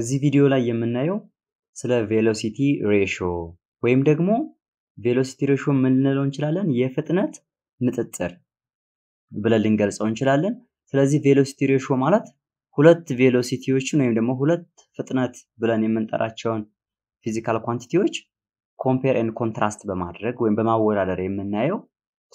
እዚህ ቪዲዮ ላይ የምናየው ስለ ቬሎሲቲ ሬሾ ወይም ደግሞ ቬሎሲቲ ሬሾ ልንለው እንችላለን የፍጥነት ንጥጥር ብለን ልንገልጸው እንችላለን። ስለዚህ ቬሎሲቲ ሬሾ ማለት ሁለት ቬሎሲቲዎችን ወይም ደግሞ ሁለት ፍጥነት ብለን የምንጠራቸውን ፊዚካል ኳንቲቲዎች ኮምፔር ኤንድ ኮንትራስት በማድረግ ወይም በማወዳደር የምናየው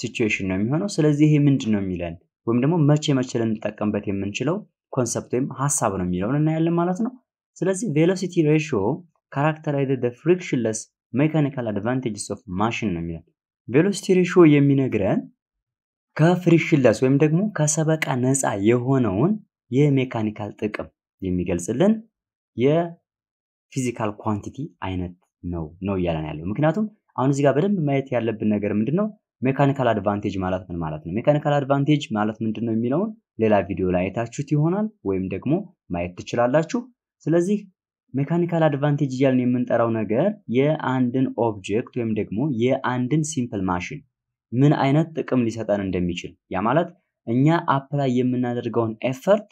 ሲቹዌሽን ነው የሚሆነው። ስለዚህ ይሄ ምንድን ነው የሚለን ወይም ደግሞ መቼ መቼ ልንጠቀምበት የምንችለው ኮንሰፕት ወይም ሀሳብ ነው የሚለውን እናያለን ማለት ነው። ስለዚህ ቬሎሲቲ ሬሽዮ ካራክተራይዝ ደ ፍሪክሽንለስ ሜካኒካል አድቫንቴጅስ ኦፍ ማሽን ነው የሚለን። ቬሎሲቲ ሬሽዮ የሚነግረን ከፍሪክሽንለስ ወይም ደግሞ ከሰበቃ ነፃ የሆነውን የሜካኒካል ጥቅም የሚገልጽልን የፊዚካል ኳንቲቲ አይነት ነው ነው እያለን ያለው። ምክንያቱም አሁን እዚህ ጋር በደንብ ማየት ያለብን ነገር ምንድን ነው? ሜካኒካል አድቫንቴጅ ማለት ምን ማለት ነው? ሜካኒካል አድቫንቴጅ ማለት ምንድን ነው የሚለውን ሌላ ቪዲዮ ላይ አይታችሁት ይሆናል ወይም ደግሞ ማየት ትችላላችሁ። ስለዚህ ሜካኒካል አድቫንቴጅ እያልን የምንጠራው ነገር የአንድን ኦብጀክት ወይም ደግሞ የአንድን ሲምፕል ማሽን ምን አይነት ጥቅም ሊሰጠን እንደሚችል ያ ማለት እኛ አፕላይ የምናደርገውን ኤፈርት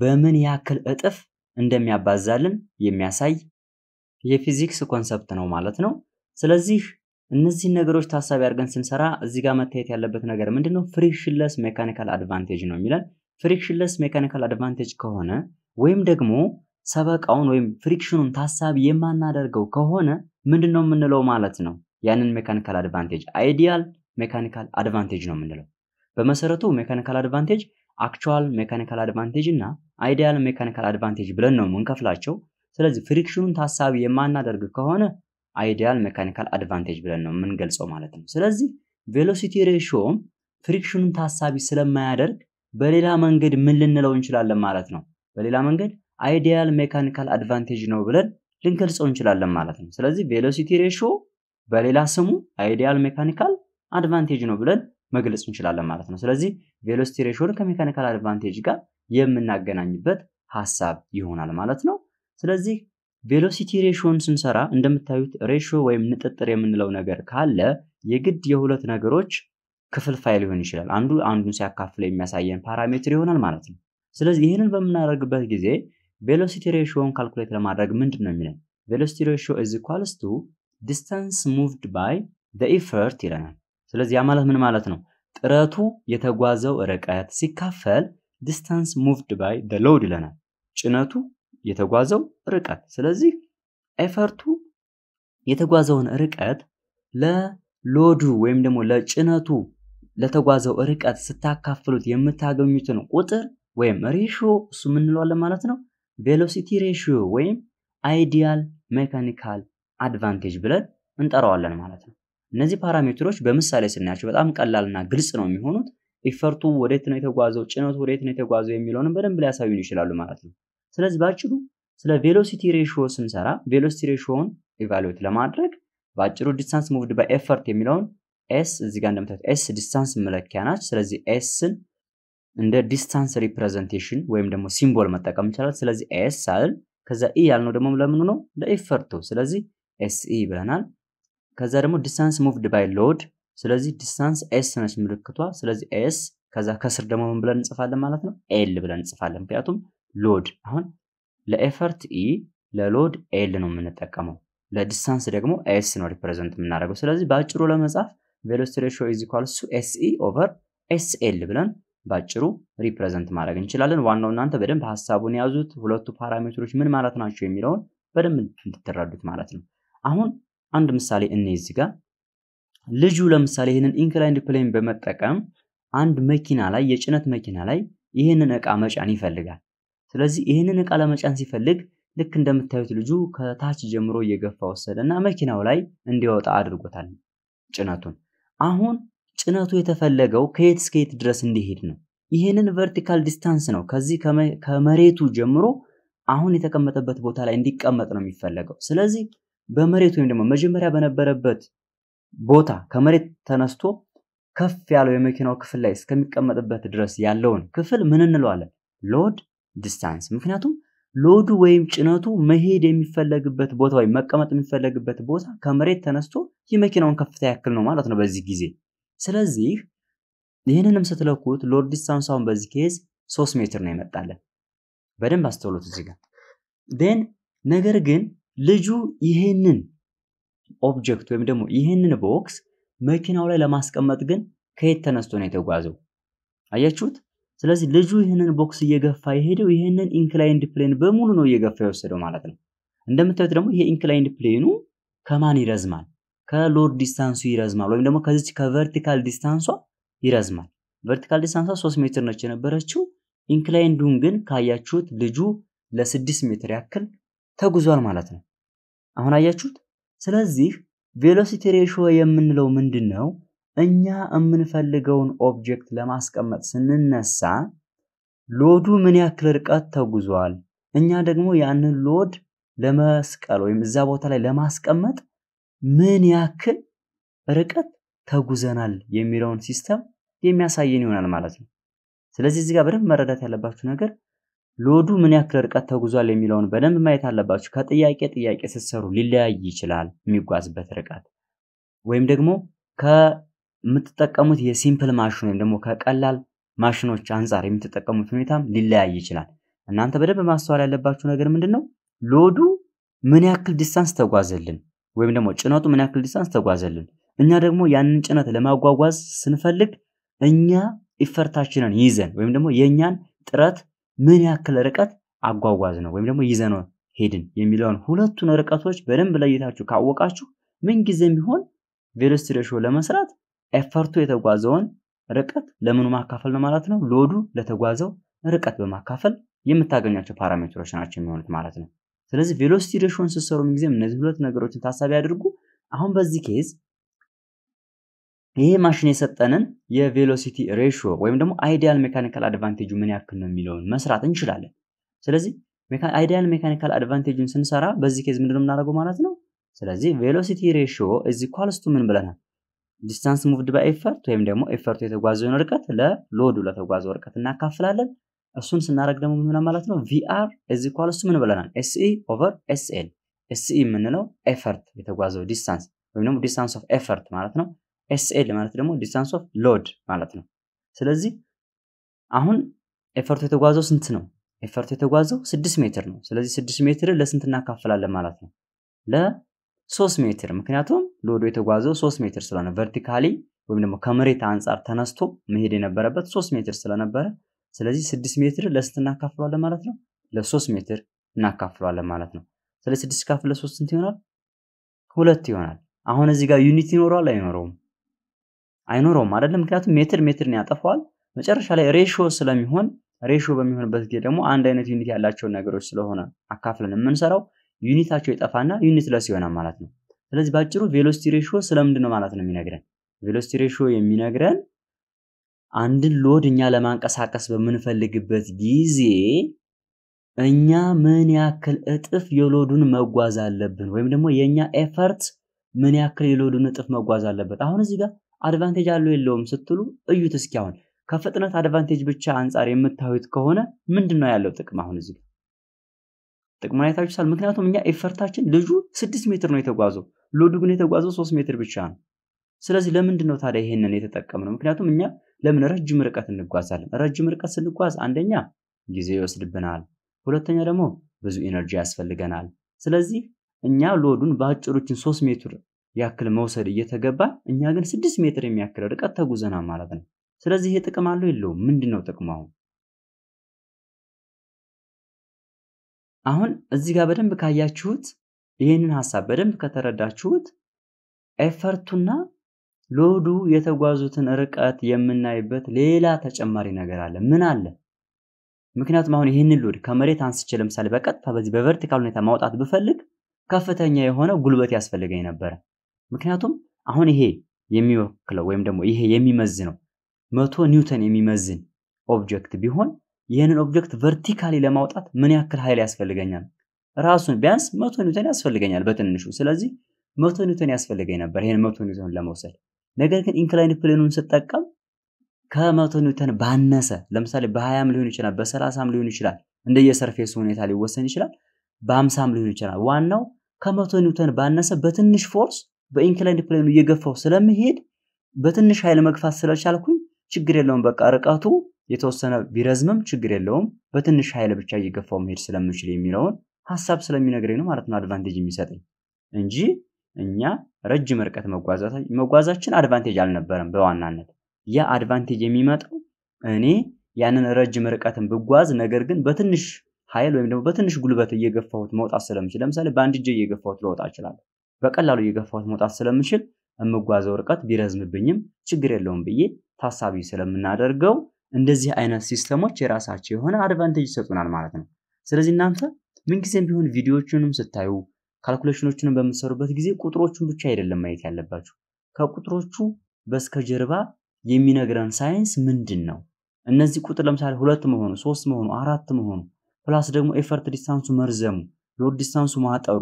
በምን ያክል እጥፍ እንደሚያባዛልን የሚያሳይ የፊዚክስ ኮንሰፕት ነው ማለት ነው። ስለዚህ እነዚህን ነገሮች ታሳቢ አድርገን ስንሰራ እዚህ ጋር መታየት ያለበት ነገር ምንድነው ፍሪክሽንለስ ሜካኒካል አድቫንቴጅ ነው የሚለን። ፍሪክሽንለስ ሜካኒካል አድቫንቴጅ ከሆነ ወይም ደግሞ ሰበቃውን ወይም ፍሪክሽኑን ታሳቢ የማናደርገው ከሆነ ምንድን ነው የምንለው ማለት ነው? ያንን ሜካኒካል አድቫንቴጅ አይዲያል ሜካኒካል አድቫንቴጅ ነው የምንለው። በመሰረቱ ሜካኒካል አድቫንቴጅ አክቹዋል ሜካኒካል አድቫንቴጅ እና አይዲያል ሜካኒካል አድቫንቴጅ ብለን ነው የምንከፍላቸው። ስለዚህ ፍሪክሽኑን ታሳቢ የማናደርግ ከሆነ አይዲያል ሜካኒካል አድቫንቴጅ ብለን ነው የምንገልጸው ማለት ነው። ስለዚህ ቬሎሲቲ ሬሽዮም ፍሪክሽኑን ታሳቢ ስለማያደርግ በሌላ መንገድ ምን ልንለው እንችላለን ማለት ነው? በሌላ መንገድ አይዲያል ሜካኒካል አድቫንቴጅ ነው ብለን ልንገልጸው እንችላለን ማለት ነው። ስለዚህ ቬሎሲቲ ሬሾ በሌላ ስሙ አይዲያል ሜካኒካል አድቫንቴጅ ነው ብለን መግለጽ እንችላለን ማለት ነው። ስለዚህ ቬሎሲቲ ሬሾን ከሜካኒካል አድቫንቴጅ ጋር የምናገናኝበት ሀሳብ ይሆናል ማለት ነው። ስለዚህ ቬሎሲቲ ሬሾን ስንሰራ እንደምታዩት ሬሾ ወይም ንጥጥር የምንለው ነገር ካለ የግድ የሁለት ነገሮች ክፍልፋይ ሊሆን ይችላል። አንዱ አንዱን ሲያካፍል የሚያሳየን ፓራሜትር ይሆናል ማለት ነው። ስለዚህ ይህንን በምናደርግበት ጊዜ ቬሎሲቲ ሬሽዮን ካልኩሌት ለማድረግ ምንድን ነው የሚለን? ቬሎሲቲ ሬሽዮ ኢዝ ኢኳልስ ቱ ዲስተንስ ሙቭድ ባይ ዘ ኢፈርት ይለናል። ስለዚህ ያ ማለት ምን ማለት ነው? ጥረቱ የተጓዘው ርቀት ሲካፈል ዲስታንስ ሙቭድ ባይ ዘ ሎድ ይለናል። ጭነቱ የተጓዘው ርቀት። ስለዚህ ኤፈርቱ የተጓዘውን ርቀት ለሎዱ ወይም ደግሞ ለጭነቱ ለተጓዘው ርቀት ስታካፍሉት የምታገኙትን ቁጥር ወይም ሬሾ እሱ የምንለዋለን ማለት ነው ቬሎሲቲ ሬሽዮ ወይም አይዲያል ሜካኒካል አድቫንቴጅ ብለን እንጠራዋለን ማለት ነው። እነዚህ ፓራሜትሮች በምሳሌ ስናያቸው በጣም ቀላልና ግልጽ ነው የሚሆኑት። ኢፈርቱ ወዴት ነው የተጓዘው፣ ጭነቱ ወዴት ነው የተጓዘው የሚለውንም በደንብ ሊያሳዩን ይችላሉ ማለት ነው። ስለዚህ ባጭሩ ስለ ቬሎሲቲ ሬሽዮ ስንሰራ ቬሎሲቲ ሬሽዮውን ኢቫሉዌት ለማድረግ በአጭሩ ዲስታንስ ሙቭድ ባይ ኤፈርት የሚለውን ኤስ እዚህ ጋር እንደምታዩት ኤስ ዲስታንስ መለኪያ ናች። ስለዚህ ኤስን እንደ ዲስታንስ ሪፕሬዘንቴሽን ወይም ደግሞ ሲምቦል መጠቀም እንችላለን። ስለዚህ ኤስ አልን ከዛ ኢ e ያልነው ደግሞ ለምኑ ነው? ለኢፈርቱ። ስለዚህ ኤስ ኢ e ብለናል። ከዛ ደግሞ ዲስታንስ ሙቭድ ባይ ሎድ። ስለዚህ ዲስታንስ ኤስ ነች ምልክቷ። ስለዚህ ኤስ ከዛ ከስር ደግሞ ምን ብለን እንጽፋለን ማለት ነው? ኤል ብለን እንጽፋለን። ምክንያቱም ሎድ አሁን ለኤፈርት ኢ ለሎድ ኤል ነው የምንጠቀመው። ለዲስታንስ ደግሞ ኤስ ነው ሪፕሬዘንት የምናደርገው። ስለዚህ በአጭሩ ለመጻፍ ቬሎሲቲ ሬሾ ኢዝ ኢኳል ቱ ኤስኢ e ኦቨር ኤስኤል ብለን ባጭሩ ሪፕሬዘንት ማድረግ እንችላለን። ዋናው እናንተ በደንብ ሀሳቡን የያዙት ሁለቱ ፓራሜትሮች ምን ማለት ናቸው የሚለውን በደንብ እንድትረዱት ማለት ነው። አሁን አንድ ምሳሌ እኔ እዚህ ጋር ልጁ ለምሳሌ ይህንን ኢንክላይንድ ፕሌን በመጠቀም አንድ መኪና ላይ የጭነት መኪና ላይ ይህንን እቃ መጫን ይፈልጋል። ስለዚህ ይህንን እቃ ለመጫን ሲፈልግ ልክ እንደምታዩት ልጁ ከታች ጀምሮ እየገፋ ወሰደ እና መኪናው ላይ እንዲወጣ አድርጎታል ጭነቱን። አሁን ጭነቱ የተፈለገው ከየት እስከየት ድረስ እንዲሄድ ነው? ይህንን ቨርቲካል ዲስታንስ ነው ከዚህ ከመሬቱ ጀምሮ አሁን የተቀመጠበት ቦታ ላይ እንዲቀመጥ ነው የሚፈለገው። ስለዚህ በመሬት ወይም ደግሞ መጀመሪያ በነበረበት ቦታ ከመሬት ተነስቶ ከፍ ያለው የመኪናው ክፍል ላይ እስከሚቀመጥበት ድረስ ያለውን ክፍል ምን እንለዋለን? ሎድ ዲስታንስ። ምክንያቱም ሎዱ ወይም ጭነቱ መሄድ የሚፈለግበት ቦታ ወይም መቀመጥ የሚፈለግበት ቦታ ከመሬት ተነስቶ የመኪናውን ከፍታ ያክል ነው ማለት ነው በዚህ ጊዜ። ስለዚህ ይህንንም ስትለኩት ሎድ ዲስታንስ አሁን በዚህ ኬዝ ሶስት ሜትር ነው የመጣለን። በደንብ አስተውሎት እዚህ ጋር ን ነገር ግን ልጁ ይህንን ኦብጀክት ወይም ደግሞ ይህንን ቦክስ መኪናው ላይ ለማስቀመጥ ግን ከየት ተነስቶ ነው የተጓዘው? አያችሁት? ስለዚህ ልጁ ይህንን ቦክስ እየገፋ የሄደው ይህንን ኢንክላይንድ ፕሌን በሙሉ ነው እየገፋ የወሰደው ማለት ነው። እንደምታዩት ደግሞ ይሄ ኢንክላይንድ ፕሌኑ ከማን ይረዝማል? ከሎድ ዲስታንሱ ይረዝማል፣ ወይም ደግሞ ከዚች ከቨርቲካል ዲስታንሷ ይረዝማል። ቨርቲካል ዲስታንሷ 3 ሜትር ነች የነበረችው። ኢንክላይንዱን ግን ካያችሁት ልጁ ለ6 ሜትር ያክል ተጉዟል ማለት ነው። አሁን አያችሁት? ስለዚህ ቬሎሲቲ ሬሾ የምንለው ምንድን ነው? እኛ የምንፈልገውን ኦብጀክት ለማስቀመጥ ስንነሳ ሎዱ ምን ያክል ርቀት ተጉዟል፣ እኛ ደግሞ ያንን ሎድ ለመስቀል ወይም እዛ ቦታ ላይ ለማስቀመጥ ምን ያክል ርቀት ተጉዘናል የሚለውን ሲስተም የሚያሳየን ይሆናል ማለት ነው። ስለዚህ እዚህ ጋር በደንብ መረዳት ያለባችሁ ነገር ሎዱ ምን ያክል ርቀት ተጉዟል የሚለውን በደንብ ማየት አለባችሁ። ከጥያቄ ጥያቄ ስትሰሩ ሊለያይ ይችላል የሚጓዝበት ርቀት ወይም ደግሞ ከምትጠቀሙት የሲምፕል ማሽን ወይም ደግሞ ከቀላል ማሽኖች አንጻር የምትጠቀሙት ሁኔታም ሊለያይ ይችላል። እናንተ በደንብ ማስተዋል ያለባችሁ ነገር ምንድን ነው? ሎዱ ምን ያክል ዲስታንስ ተጓዘልን ወይም ደግሞ ጭነቱ ምን ያክል ዲስታንስ ተጓዘልን፣ እኛ ደግሞ ያንን ጭነት ለማጓጓዝ ስንፈልግ እኛ ኢፈርታችንን ይዘን ወይም ደግሞ የእኛን ጥረት ምን ያክል ርቀት አጓጓዝ ነው ወይም ደግሞ ይዘን ሄድን የሚለውን ሁለቱን ርቀቶች በደንብ ለይታችሁ ካወቃችሁ ምንጊዜም ቢሆን ቬሎሲቲ ሬሽዮ ለመስራት ኤፈርቱ የተጓዘውን ርቀት ለምኑ ማካፈል ነው ማለት ነው። ሎዱ ለተጓዘው ርቀት በማካፈል የምታገኛቸው ፓራሜትሮች ናቸው የሚሆኑት ማለት ነው። ስለዚህ ቬሎሲቲ ሬሽዮን ስትሰሩ ምንጊዜም እነዚህ ሁለት ነገሮችን ታሳቢ አድርጉ። አሁን በዚህ ኬዝ ይሄ ማሽን የሰጠንን የቬሎሲቲ ሬሽዮ ወይም ደግሞ አይዲያል ሜካኒካል አድቫንቴጁ ምን ያክል ነው የሚለውን መስራት እንችላለን። ስለዚህ አይዲያል ሜካኒካል አድቫንቴጁን ስንሰራ በዚህ ኬዝ ምንድነው የምናደርገው ማለት ነው። ስለዚህ ቬሎሲቲ ሬሽዮ እዚህ ኳልስቱ ምን ብለናል? ዲስታንስ ሙቭድ ባይ ኤፈርት ወይም ደግሞ ኤፈርቱ የተጓዘውን ርቀት ለሎዱ ለተጓዘው ርቀት እናካፍላለን። እሱን ስናደርግ ደግሞ ምን ማለት ነው። ቪአር እዚ ኳልስቱ ምን ብለናል? ኤስኢ ኦቨር ኤስኤል ኤስኢ የምንለው ኤፈርት የተጓዘው ዲስታንስ ወይም ደግሞ ዲስታንስ ኦፍ ኤፈርት ማለት ነው። ኤስኤል ማለት ደግሞ ዲስታንስ ኦፍ ሎድ ማለት ነው። ስለዚህ አሁን ኤፈርቱ የተጓዘው ስንት ነው? ኤፈርቱ የተጓዘው ስድስት ሜትር ነው። ስለዚህ ስድስት ሜትር ለስንት እናካፍላለን ማለት ነው? ለሶስት ሜትር ምክንያቱም ሎዶ የተጓዘው ሶስት ሜትር ስለሆነ ቨርቲካሊ ወይም ደግሞ ከመሬት አንጻር ተነስቶ መሄድ የነበረበት ሶስት ሜትር ስለነበረ ስለዚህ ስድስት ሜትር ለስንት እናካፍለዋለን ማለት ነው? ለሶስት ሜትር እናካፍለዋለን ማለት ነው። ስለዚህ ስድስት ካፍለ ሶስት ስንት ይሆናል? ሁለት ይሆናል። አሁን እዚህ ጋር ዩኒት ይኖረዋል አይኖረውም? አይኖረውም አይደለም። ምክንያቱም ሜትር ሜትርን ያጠፋዋል። መጨረሻ ላይ ሬሾ ስለሚሆን ሬሾ በሚሆንበት ጊዜ ደግሞ አንድ አይነት ዩኒት ያላቸውን ነገሮች ስለሆነ አካፍለን የምንሰራው ዩኒታቸው ይጠፋና ዩኒት ለስ ይሆናል ማለት ነው። ስለዚህ በአጭሩ ቬሎሲቲ ሬሾ ስለምንድን ነው ማለት ነው የሚነግረን። ቬሎሲቲ ሬሾ የሚነግረን አንድን ሎድ እኛ ለማንቀሳቀስ በምንፈልግበት ጊዜ እኛ ምን ያክል እጥፍ የሎዱን መጓዝ አለብን፣ ወይም ደግሞ የእኛ ኤፈርት ምን ያክል የሎዱን እጥፍ መጓዝ አለበት። አሁን እዚህ ጋር አድቫንቴጅ አለው የለውም ስትሉ እዩት እስኪ አሁን ከፍጥነት አድቫንቴጅ ብቻ አንጻር የምታዩት ከሆነ ምንድን ነው ያለው ጥቅም አሁን እዚህ ጥቅሙን አይታችሁታል። ምክንያቱም እኛ ኤፈርታችን ልጁ ስድስት ሜትር ነው የተጓዘው፣ ሎዱ ግን የተጓዘው ሶስት ሜትር ብቻ ነው። ስለዚህ ለምንድን ነው ታዲያ ይሄንን የተጠቀምነው? ምክንያቱም እኛ ለምን ረጅም ርቀት እንጓዛለን? ረጅም ርቀት ስንጓዝ አንደኛ ጊዜ ይወስድብናል፣ ሁለተኛ ደግሞ ብዙ ኢነርጂ ያስፈልገናል። ስለዚህ እኛ ሎዱን በአጭሮችን ሶስት ሜትር ያክል መውሰድ እየተገባ እኛ ግን ስድስት ሜትር የሚያክል ርቀት ተጉዘና ማለት ነው። ስለዚህ ይሄ ጥቅም አለው የለውም? ምንድን ነው ጥቅሙ? አሁን አሁን እዚህ ጋር በደንብ ካያችሁት ይህንን ሀሳብ በደንብ ከተረዳችሁት ኤፈርቱና ሎዱ የተጓዙትን ርቀት የምናይበት ሌላ ተጨማሪ ነገር አለ። ምን አለ? ምክንያቱም አሁን ይህንን ሎድ ከመሬት አንስቼ ለምሳሌ በቀጥታ በዚህ በቨርቲካል ሁኔታ ማውጣት ብፈልግ ከፍተኛ የሆነ ጉልበት ያስፈልገኝ ነበረ። ምክንያቱም አሁን ይሄ የሚወክለው ወይም ደግሞ ይሄ የሚመዝነው መቶ ኒውተን የሚመዝን ኦብጀክት ቢሆን ይህንን ኦብጀክት ቨርቲካሊ ለማውጣት ምን ያክል ኃይል ያስፈልገኛል? ራሱን ቢያንስ መቶ ኒውተን ያስፈልገኛል በትንሹ። ስለዚህ መቶ ኒውተን ያስፈልገኝ ነበር ይህን መቶ ኒውተን ለመውሰድ። ነገር ግን ኢንክላይን ፕሌኑን ስጠቀም ከመቶ ኒውተን ባነሰ ለምሳሌ በሀያም ሊሆን ይችላል፣ በሰላሳም ሊሆን ይችላል፣ እንደየሰርፌሱ ሁኔታ ሊወሰን ይችላል፣ በአምሳም ሊሆን ይችላል። ዋናው ከመቶ ኒውተን ባነሰ በትንሽ ፎርስ በኢንክላይንድ ፕሌኑ እየገፋው ስለምሄድ በትንሽ ኃይል መግፋት ስለቻልኩኝ ችግር የለውም። በቃ ርቀቱ የተወሰነ ቢረዝምም ችግር የለውም። በትንሽ ኃይል ብቻ እየገፋው መሄድ ስለምችል የሚለውን ሀሳብ ስለሚነግረኝ ነው ማለት ነው አድቫንቴጅ የሚሰጠኝ እንጂ እኛ ረጅም ርቀት መጓዛችን አድቫንቴጅ አልነበረም በዋናነት። ያ አድቫንቴጅ የሚመጣው እኔ ያንን ረጅም ርቀትን ብጓዝ ነገር ግን በትንሽ ኃይል ወይም ደግሞ በትንሽ ጉልበት እየገፋሁት መውጣት ስለምችል፣ ለምሳሌ በአንድ እጄ እየገፋሁት ልወጣ እችላለሁ። በቀላሉ እየገፋሁት መውጣት ስለምችል የምጓዘው ርቀት ቢረዝምብኝም ችግር የለውም ብዬ ታሳቢ ስለምናደርገው እንደዚህ አይነት ሲስተሞች የራሳቸው የሆነ አድቫንቴጅ ይሰጡናል ማለት ነው። ስለዚህ እናንተ ምንጊዜም ቢሆን ቪዲዮዎቹንም ስታዩ ካልኩሌሽኖቹንም በምትሰሩበት ጊዜ ቁጥሮቹን ብቻ አይደለም ማየት ያለባችሁ። ከቁጥሮቹ በስተጀርባ የሚነግረን ሳይንስ ምንድን ነው? እነዚህ ቁጥር ለምሳሌ ሁለት መሆኑ፣ ሶስት መሆኑ፣ አራት መሆኑ ፕላስ ደግሞ ኤፈርት ዲስታንሱ መርዘሙ፣ ሎድ ዲስታንሱ ማጠሩ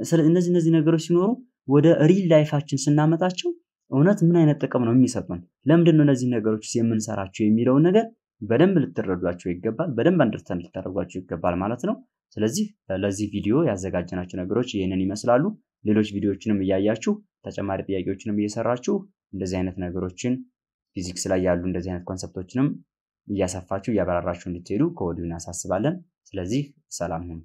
እነዚህ እነዚህ ነገሮች ሲኖሩ ወደ ሪል ላይፋችን ስናመጣቸው እውነት ምን አይነት ጥቅም ነው የሚሰጡን? ለምንድን ነው እነዚህ ነገሮች የምንሰራቸው የሚለውን ነገር በደንብ ልትረዷቸው ይገባል። በደንብ አንደርስታንድ ልታደርጓቸው ይገባል ማለት ነው። ስለዚህ ለዚህ ቪዲዮ ያዘጋጀናቸው ነገሮች ይህንን ይመስላሉ። ሌሎች ቪዲዮዎችንም እያያችሁ ተጨማሪ ጥያቄዎችንም እየሰራችሁ እንደዚህ አይነት ነገሮችን ፊዚክስ ላይ ያሉ እንደዚህ አይነት ኮንሰፕቶችንም እያሰፋችሁ እያበራራችሁ እንድትሄዱ ከወዲሁ እናሳስባለን። ስለዚህ ሰላም ሁኑ።